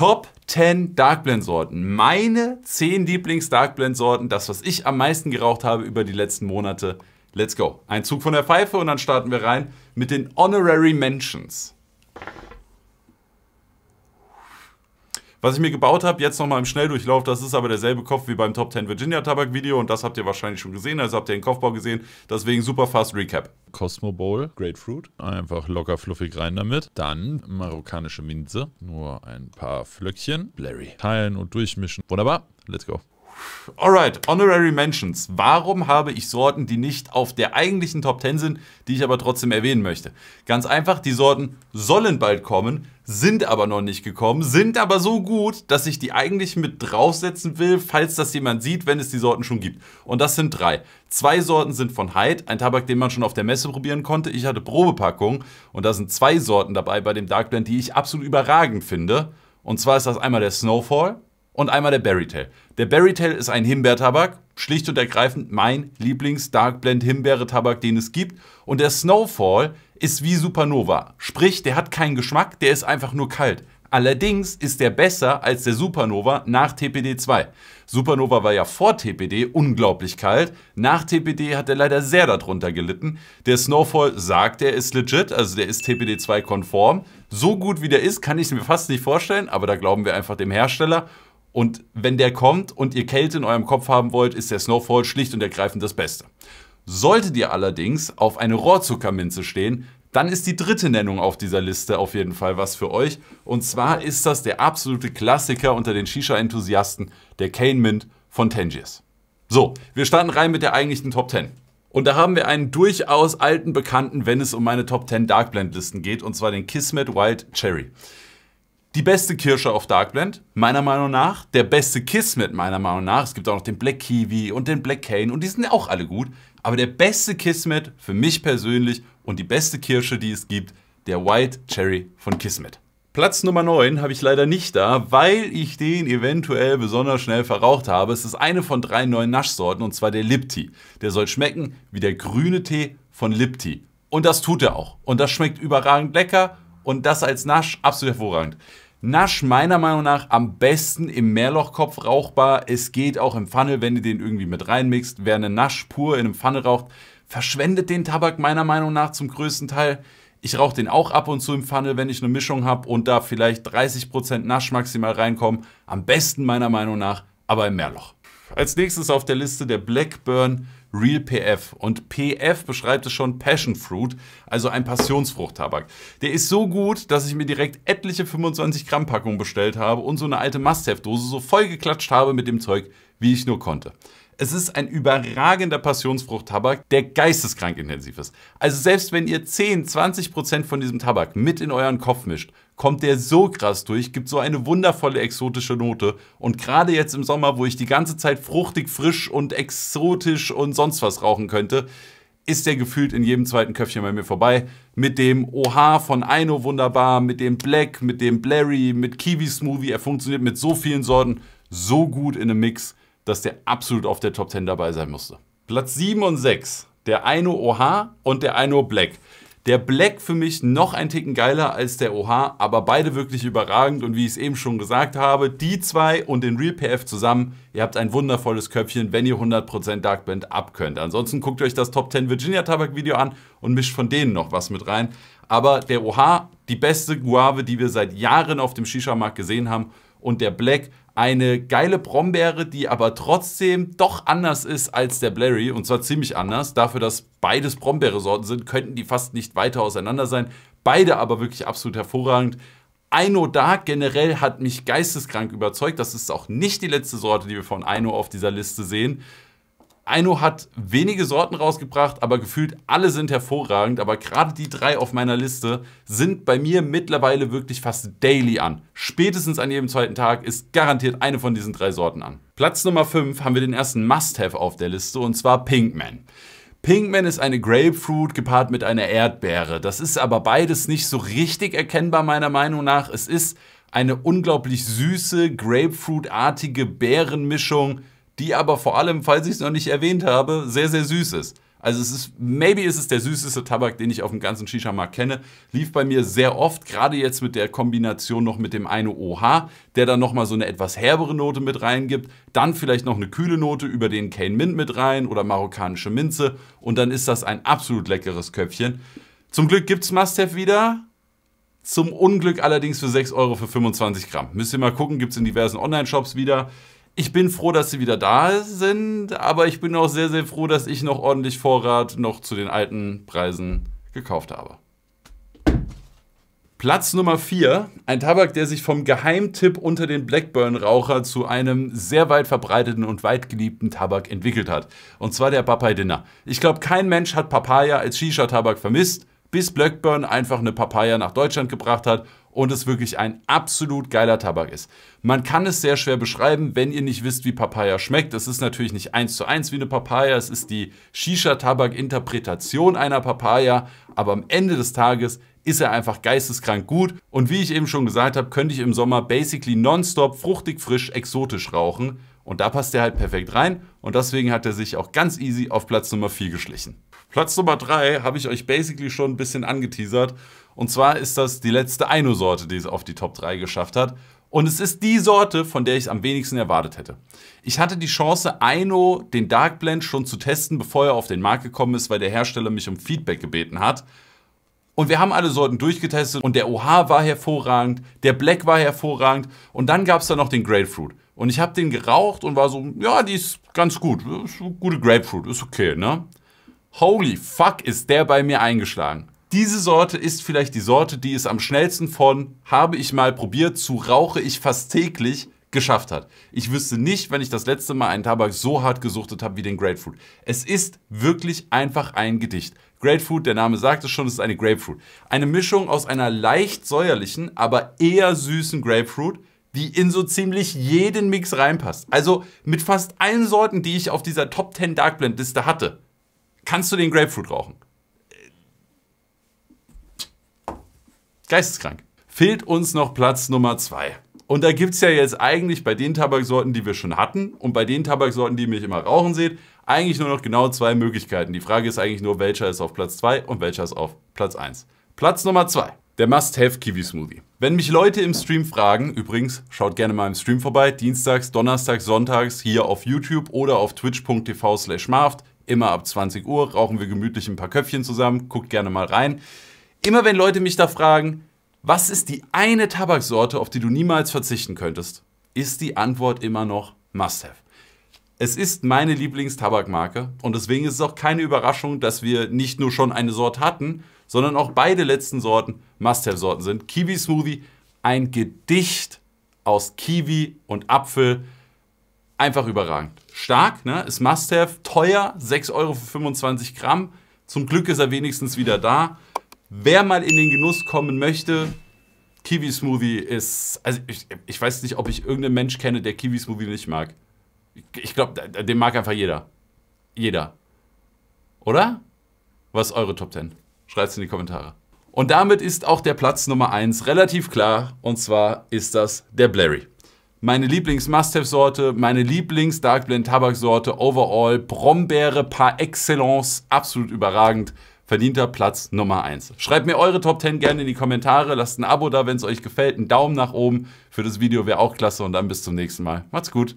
Top 10 Darkblend-Sorten. Meine 10 Lieblings-Darkblend-Sorten, das, was ich am meisten geraucht habe über die letzten Monate. Let's go. Ein Zug von der Pfeife und dann starten wir rein mit den Honorary Mentions. Was ich mir gebaut habe, jetzt nochmal im Schnelldurchlauf, das ist aber derselbe Kopf wie beim Top 10 Virginia Tabak Video und das habt ihr wahrscheinlich schon gesehen, also habt ihr den Kopfbau gesehen. Deswegen super fast Recap. Cosmo Bowl, Grapefruit, einfach locker fluffig rein damit. Dann marokkanische Minze, nur ein paar Flöckchen, Blurry, Teilen und durchmischen. Wunderbar, let's go. Alright, Honorary Mentions. Warum habe ich Sorten, die nicht auf der eigentlichen Top 10 sind, die ich aber trotzdem erwähnen möchte? Ganz einfach, die Sorten sollen bald kommen, sind aber noch nicht gekommen, sind aber so gut, dass ich die eigentlich mit draufsetzen will, falls das jemand sieht, wenn es die Sorten schon gibt. Und das sind drei. Zwei Sorten sind von Hyde, ein Tabak, den man schon auf der Messe probieren konnte. Ich hatte Probepackungen und da sind zwei Sorten dabei bei dem Dark Blend, die ich absolut überragend finde. Und zwar ist das einmal der Snowfall, und einmal der Berrytail. Der Berrytail ist ein Himbeertabak, schlicht und ergreifend mein lieblings darkblend Himbeere-Tabak, den es gibt. Und der Snowfall ist wie Supernova. Sprich, der hat keinen Geschmack, der ist einfach nur kalt. Allerdings ist der besser als der Supernova nach TPD 2. Supernova war ja vor TPD unglaublich kalt. Nach TPD hat er leider sehr darunter gelitten. Der Snowfall sagt, er ist legit, also der ist TPD 2 konform. So gut wie der ist, kann ich mir fast nicht vorstellen, aber da glauben wir einfach dem Hersteller. Und wenn der kommt und ihr Kälte in eurem Kopf haben wollt, ist der Snowfall schlicht und ergreifend das Beste. Solltet ihr allerdings auf eine Rohrzuckerminze stehen, dann ist die dritte Nennung auf dieser Liste auf jeden Fall was für euch. Und zwar ist das der absolute Klassiker unter den Shisha-Enthusiasten, der Cane Mint von Tangiers. So, wir starten rein mit der eigentlichen Top 10. Und da haben wir einen durchaus alten Bekannten, wenn es um meine Top 10 Dark Blend Listen geht, und zwar den Kismet Wild Cherry die beste Kirsche auf Dark Blend, meiner Meinung nach. Der beste Kismet, meiner Meinung nach. Es gibt auch noch den Black Kiwi und den Black Cane und die sind ja auch alle gut. Aber der beste Kismet für mich persönlich und die beste Kirsche, die es gibt, der White Cherry von Kismet. Platz Nummer 9 habe ich leider nicht da, weil ich den eventuell besonders schnell verraucht habe. Es ist eine von drei neuen Naschsorten und zwar der Lipti. Der soll schmecken wie der grüne Tee von Lipti. Und das tut er auch. Und das schmeckt überragend lecker und das als Nasch absolut hervorragend. Nasch meiner Meinung nach am besten im Mehrlochkopf rauchbar. Es geht auch im Funnel, wenn du den irgendwie mit reinmixt. Wer eine Nasch pur in einem Funnel raucht, verschwendet den Tabak meiner Meinung nach zum größten Teil. Ich rauche den auch ab und zu im Funnel, wenn ich eine Mischung habe und da vielleicht 30% Nasch maximal reinkommen. Am besten meiner Meinung nach, aber im Mehrloch. Als nächstes auf der Liste der Blackburn Real PF. Und PF beschreibt es schon Passion Fruit, also ein Passionsfruchttabak. Der ist so gut, dass ich mir direkt etliche 25 Gramm Packungen bestellt habe und so eine alte Must-Have-Dose so voll geklatscht habe mit dem Zeug, wie ich nur konnte. Es ist ein überragender Passionsfruchttabak, der geisteskrank intensiv ist. Also selbst wenn ihr 10, 20 Prozent von diesem Tabak mit in euren Kopf mischt, kommt der so krass durch, gibt so eine wundervolle exotische Note. Und gerade jetzt im Sommer, wo ich die ganze Zeit fruchtig, frisch und exotisch und sonst was rauchen könnte, ist der gefühlt in jedem zweiten Köpfchen bei mir vorbei. Mit dem OH von Aino wunderbar, mit dem Black, mit dem Blairy, mit Kiwi Smoothie. Er funktioniert mit so vielen Sorten so gut in einem Mix dass der absolut auf der Top 10 dabei sein musste. Platz 7 und 6, der Aino OH und der Aino Black. Der Black für mich noch ein Ticken geiler als der OH, aber beide wirklich überragend und wie ich es eben schon gesagt habe, die zwei und den Real PF zusammen, ihr habt ein wundervolles Köpfchen, wenn ihr 100% Dark Blend abkönnt. Ansonsten guckt euch das Top 10 Virginia Tabak Video an und mischt von denen noch was mit rein. Aber der OH, die beste Guave, die wir seit Jahren auf dem Shisha-Markt gesehen haben und der Black, eine geile Brombeere, die aber trotzdem doch anders ist als der Blairy und zwar ziemlich anders. Dafür, dass beides Brombeeresorten sind, könnten die fast nicht weiter auseinander sein. Beide aber wirklich absolut hervorragend. Aino Dark generell hat mich geisteskrank überzeugt. Das ist auch nicht die letzte Sorte, die wir von Aino auf dieser Liste sehen. Aino hat wenige Sorten rausgebracht, aber gefühlt alle sind hervorragend. Aber gerade die drei auf meiner Liste sind bei mir mittlerweile wirklich fast daily an. Spätestens an jedem zweiten Tag ist garantiert eine von diesen drei Sorten an. Platz Nummer 5 haben wir den ersten Must-Have auf der Liste und zwar Pinkman. Pinkman ist eine Grapefruit gepaart mit einer Erdbeere. Das ist aber beides nicht so richtig erkennbar meiner Meinung nach. Es ist eine unglaublich süße, Grapefruit-artige Beerenmischung die aber vor allem, falls ich es noch nicht erwähnt habe, sehr, sehr süß ist. Also es ist, maybe ist es der süßeste Tabak, den ich auf dem ganzen Shisha-Markt kenne. Lief bei mir sehr oft, gerade jetzt mit der Kombination noch mit dem eine OH, der dann nochmal so eine etwas herbere Note mit reingibt. Dann vielleicht noch eine kühle Note über den Cane Mint mit rein oder marokkanische Minze. Und dann ist das ein absolut leckeres Köpfchen. Zum Glück gibt es Must-Have wieder. Zum Unglück allerdings für 6 Euro für 25 Gramm. Müsst ihr mal gucken, gibt es in diversen Online-Shops wieder ich bin froh, dass sie wieder da sind, aber ich bin auch sehr, sehr froh, dass ich noch ordentlich Vorrat noch zu den alten Preisen gekauft habe. Platz Nummer 4, ein Tabak, der sich vom Geheimtipp unter den Blackburn-Raucher zu einem sehr weit verbreiteten und weit geliebten Tabak entwickelt hat. Und zwar der Papaya Dinner. Ich glaube, kein Mensch hat Papaya als Shisha-Tabak vermisst bis Blackburn einfach eine Papaya nach Deutschland gebracht hat und es wirklich ein absolut geiler Tabak ist. Man kann es sehr schwer beschreiben, wenn ihr nicht wisst, wie Papaya schmeckt. Es ist natürlich nicht eins zu eins wie eine Papaya, es ist die Shisha-Tabak-Interpretation einer Papaya, aber am Ende des Tages ist er einfach geisteskrank gut und wie ich eben schon gesagt habe, könnte ich im Sommer basically nonstop fruchtig, frisch, exotisch rauchen und da passt er halt perfekt rein und deswegen hat er sich auch ganz easy auf Platz Nummer 4 geschlichen. Platz Nummer drei habe ich euch basically schon ein bisschen angeteasert. Und zwar ist das die letzte Eino-Sorte, die es auf die Top 3 geschafft hat. Und es ist die Sorte, von der ich es am wenigsten erwartet hätte. Ich hatte die Chance, Aino den Dark Blend, schon zu testen, bevor er auf den Markt gekommen ist, weil der Hersteller mich um Feedback gebeten hat. Und wir haben alle Sorten durchgetestet und der OH war hervorragend, der Black war hervorragend und dann gab es da noch den Grapefruit. Und ich habe den geraucht und war so, ja, die ist ganz gut, ist gute Grapefruit, ist okay, ne? Holy fuck, ist der bei mir eingeschlagen. Diese Sorte ist vielleicht die Sorte, die es am schnellsten von habe ich mal probiert zu rauche ich fast täglich geschafft hat. Ich wüsste nicht, wenn ich das letzte Mal einen Tabak so hart gesuchtet habe wie den Grapefruit. Es ist wirklich einfach ein Gedicht. Grapefruit, der Name sagt es schon, ist eine Grapefruit. Eine Mischung aus einer leicht säuerlichen, aber eher süßen Grapefruit, die in so ziemlich jeden Mix reinpasst. Also mit fast allen Sorten, die ich auf dieser Top 10 Dark Blend Liste hatte, kannst du den Grapefruit rauchen. Geisteskrank. Fehlt uns noch Platz Nummer zwei. Und da gibt es ja jetzt eigentlich bei den Tabaksorten, die wir schon hatten und bei den Tabaksorten, die mich immer rauchen seht, eigentlich nur noch genau zwei Möglichkeiten. Die Frage ist eigentlich nur, welcher ist auf Platz 2 und welcher ist auf Platz 1. Platz Nummer 2. Der Must-Have Kiwi Smoothie. Wenn mich Leute im Stream fragen, übrigens, schaut gerne mal im Stream vorbei, dienstags, donnerstags, sonntags hier auf YouTube oder auf twitch.tv slash marft. Immer ab 20 Uhr rauchen wir gemütlich ein paar Köpfchen zusammen. Guckt gerne mal rein. Immer wenn Leute mich da fragen, was ist die eine Tabaksorte, auf die du niemals verzichten könntest, ist die Antwort immer noch Must-Have. Es ist meine Lieblingstabakmarke und deswegen ist es auch keine Überraschung, dass wir nicht nur schon eine Sorte hatten, sondern auch beide letzten Sorten Must-Have-Sorten sind. Kiwi Smoothie, ein Gedicht aus Kiwi und Apfel einfach überragend. Stark, ne? ist Must-Have, teuer, 6 Euro für 25 Gramm. Zum Glück ist er wenigstens wieder da. Wer mal in den Genuss kommen möchte, Kiwi-Smoothie ist... Also ich, ich, weiß nicht, ob ich irgendeinen Mensch kenne, der Kiwi-Smoothie nicht mag. Ich glaube, den mag einfach jeder. Jeder. Oder? Was ist eure Top 10? Schreibt es in die Kommentare. Und damit ist auch der Platz Nummer 1 relativ klar. Und zwar ist das der Blairy meine Lieblings-Must-Have-Sorte, meine Lieblings-Dark-Blend-Tabaksorte overall, Brombeere par excellence, absolut überragend. Verdienter Platz Nummer 1. Schreibt mir eure Top 10 gerne in die Kommentare, lasst ein Abo da, wenn es euch gefällt, einen Daumen nach oben für das Video wäre auch klasse und dann bis zum nächsten Mal. Macht's gut.